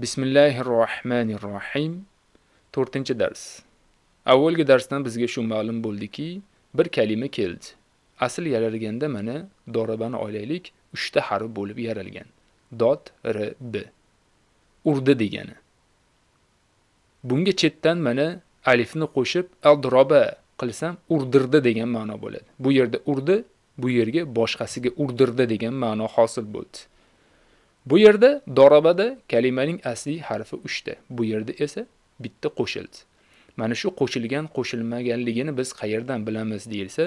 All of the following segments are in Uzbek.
bismillahi rohmanir rohim to'rtinchi dars avvalgi darsdan bizga shu ma'lum bo'ldiki bir kalima keldi asl yaralganda mana dorabani olaylik uchta harf bo'lib yaralgan dot r b urdi degani bunga chetdan mana alifni qo'shib aldroba qilsam urdirdi degan ma'no bo'ladi bu yerda urdi bu yerga boshqasiga urdirdi degan ma'no hosil bo'ldi Bu yerda dorabada kalimaning asli harfi 3 ta. Bu yerda esa bitta qo'shildi. Mana shu qo'shilgan qo'shilmaganligini biz qayerdan bilamiz deilsa,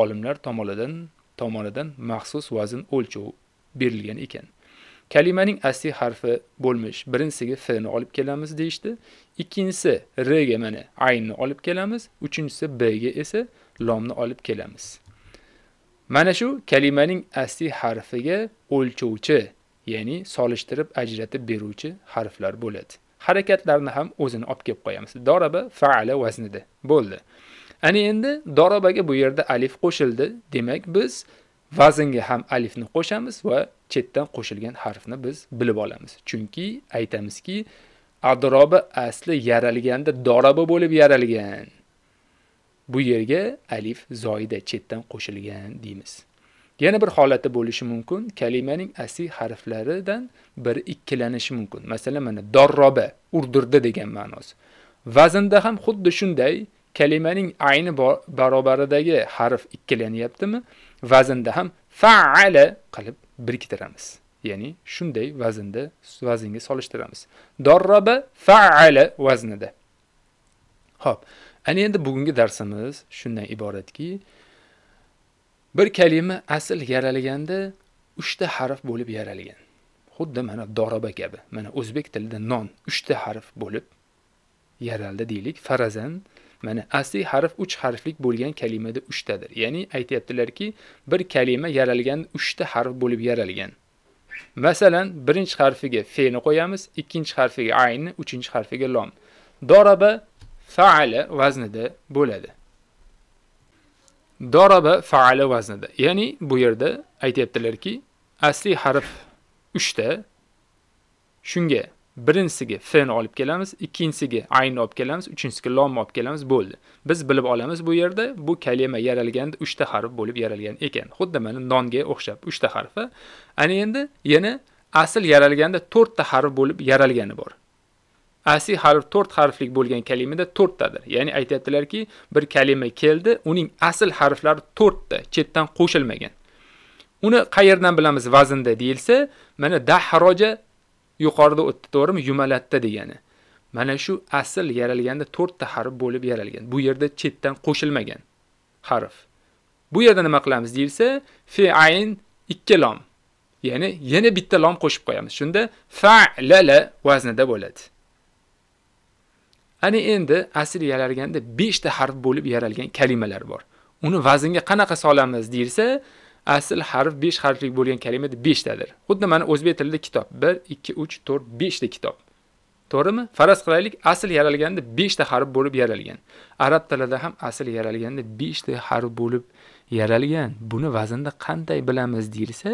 olimlar tomonidan tomonidan maxsus vazn o'lchov berilgan ekan. Kalimaning asli harfi bo'lmish. Birinchisiga f ni olib kelamiz deyshti. Ikkinchisi r ga mana aynni olib kelamiz, uchinchisi b ga esa lomni olib kelamiz. Mana shu kalimaning asli harfiga o'lchovchi ya'ni solishtirib ajratib beruvchi harflar bo'ladi harakatlarni ham o'zini olib kelib qo'yamiz doroba faala vaznida bo'ldi ana endi dorobaga bu yerda alif qo'shildi demak biz vaznga ham alifni qo'shamiz va chetdan qo'shilgan harfni biz bilib olamiz chunki aytamizki adroba asli yaralganda doroba bo'lib yaralgan bu yerga alif zoida chetdan qo'shilgan deymiz Yana bir holati bo'lishi mumkin, kalimaning asli harflaridan bir ikkilanishi mumkin. Masalan, mana darroba, urdirdi degan ma'nosi. Vaznda ham xuddi shunday kalimaning ayni barobaridagi harf ikkilanyaptimi? Vaznda ham fa'ala qilib biriktiramiz. Ya'ni shunday vaznda vazningi solishtiramiz. Darroba fa'ala vaznida. Xo'p, ana endi bugungi darsimiz shundan iboratki, bir kalima asl yaralganda 3 ta harf bo'lib yaralgan. Xuddi mana doroba kabi. Mana o'zbek tilida non 3 ta harf bo'lib yaraldi deylik. Farazan mana asli harf 3 harflik bo'lgan kalimada 3 tadir. Ya'ni aytayaptilarki, bir kalima yaralgan 3 ta harf bo'lib yaralgan. Masalan, birinchi harfiga fe'ni qo'yamiz, ikkinchi harfiga aynni, uchinchi harfiga lom. Doroba fa'ala vaznida bo'ladi. Doraba faala vaznida. Ya'ni bu yerda aytayaptilarki, asli harf 3 ta. Shunga birinchisiga fen olib kelamiz, ikkinchisiga ayn olib kelamiz, uchinchisiga lom olib kelamiz, bo'ldi. Biz bilib olamiz bu yerda bu kalima yaralganda 3 ta harf bo'lib yaralgan ekan. Xuddi mana nonga o'xshab 3 ta harfi. Ana endi yana asl yaralganda 4 ta harf bo'lib yaralgani bor. asi harf to'rt harflik bo'lgan kalimada to'rttadir ya'ni aytyaptilarki bir kalima keldi uning asl harflari to'rtta chetdan qo'shilmagan uni qayerdan bilamiz vaznda deyilsa mana dahroja yuqorida o'tdi to'g'rimi yumalatda degani mana shu asl yaralganda to'rtta harf bo'lib yaralgan bu yerda chetdan qo'shilmagan harf bu yerda nima qilamiz deyilsa ayn ikki lom ya'ni yana bitta lom qo'shib qo'yamiz shunda fa'lala vaznida bo'ladi Ani endi asl yaralganda 5 ta harf bo'lib yaralgan kalimalar bor. Uni vaznga qanaqa solamiz deyilsa, asl harf 5 harflik bo'lgan kalimada 5 tadir. Xuddi mana o'zbek tilida kitob 1 2 3 4 5 ta kitob. To'g'rimi? Faraz qilaylik, asl yaralganda 5 ta harf bo'lib yaralgan. Arab tilida ham asl yaralganda 5 ta harf bo'lib yaralgan. Buni vaznda qanday bilamiz deyilsa,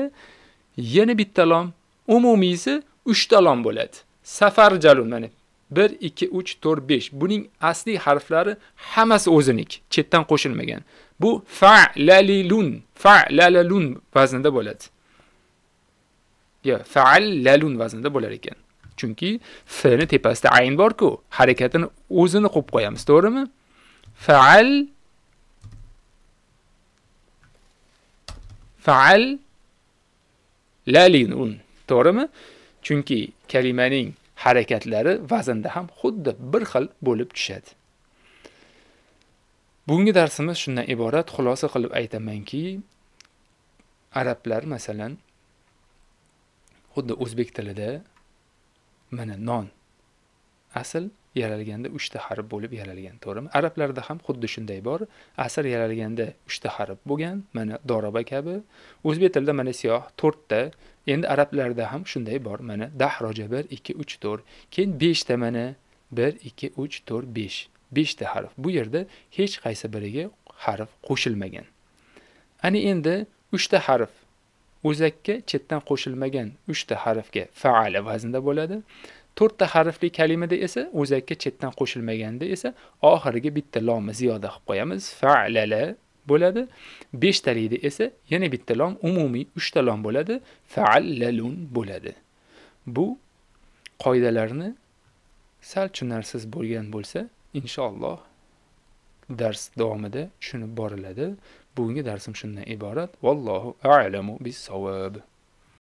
yana bitta lom, umumiysi 3 ta lom bo'ladi. Safar jalun mana 1 2 3 4 5 buning asli harflari hammasi o'ziniki, chetdan qo'shilmagan. Bu fa'lalilun, fa'lalalun vaznida bo'ladi. Yo, fa'lalun vaznida bo'lar ekan. Chunki f ni tepasida ayn bor-ku, harakatini o'zini qo'yib qo'yamiz, to'g'rimi? Fa'al fa'al lalilun, to'g'rimi? Chunki kalimaning harakatlari vaznda ham xuddi bir xil bo'lib tushadi bugungi darsimiz shundan iborat xulosa qilib aytamanki arablar masalan xuddi o'zbek tilida mana non asl yaralganda uchta harf bo'lib yaralgan to'g'rimi arablarda ham xuddi shunday bor asr yaralganda uchta harf bo'lgan mana doroba kabi o'zbek tilida mana siyoh to'rtta endi arablarda ham shunday bor mana dahroja bir ikki uch to'rt keyin beshta mana bir ikki uch to'rt besh beshta harf bu yerda hech qaysi biriga harf qo'shilmagan ana endi uchta harf o'zakka chetdan qo'shilmagan uchta harfga faala vaznda bo'ladi to'rtta harfli kalimada esa o'zakka chetdan qo'shilmaganda esa oxiriga bitta lomni ziyoda qilib qo'yamiz fa'lala bo'ladi beshtalikda esa yana bitta lom umumiy uchta lom bo'ladi faallalun bo'ladi bu qoidalarni sal tushunarsiz bo'lgan bo'lsa inshaalloh dars davomida tushunib boriladi bugungi darsim shundan iborat vallohu a'lamu bis